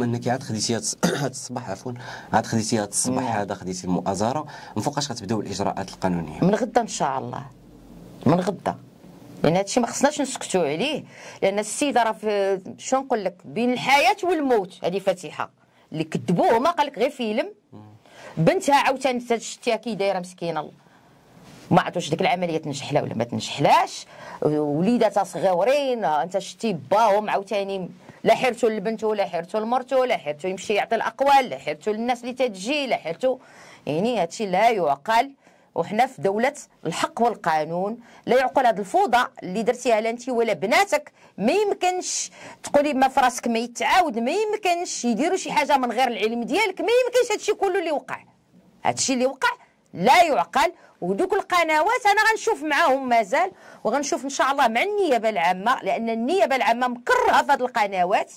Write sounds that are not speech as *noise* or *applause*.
بحكم انك عاد خديتي هذا *clears throat* الصباح عفوا عاد خديتي هذا الصباح هذا خديتي المؤازره من فوقاش غتبداو الاجراءات القانونيه من غدا ان شاء الله من غدا لان هادشي ما خصناش نسكتوا عليه لان السيده راه في شنو نقول لك بين الحياه والموت هذه فاتحه اللي كذبوه ما قال لك غير فيلم بنتها عاوتاني شتيها كي دايره مسكينه ما عرفتش ديك العمليه تنجح لها ولا ما تنجحلاش وليداتها صغيورين آه، انت شتي باهم عاوتاني لا حيرتو لبنته لا حيرتو لمرته لا حيرتو يمشي يعطي الاقوال لا حيرتو للناس اللي تتجي لا حيرتو يعني هادشي لا يعقل وحنا في دولة الحق والقانون لا يعقل هاد الفوضى اللي درتيها لا انت ولا بناتك ما يمكنش تقولي ما في راسك ما يتعاود ما يمكنش يديروا شي حاجه من غير العلم ديالك ما يمكنش هادشي كله اللي وقع هادشي اللي وقع لا يعقل ودوك القنوات انا غنشوف معاهم مازال وغنشوف ان شاء الله مع النيابه العامه لان النيابه العامه مكرهه في هذه القنوات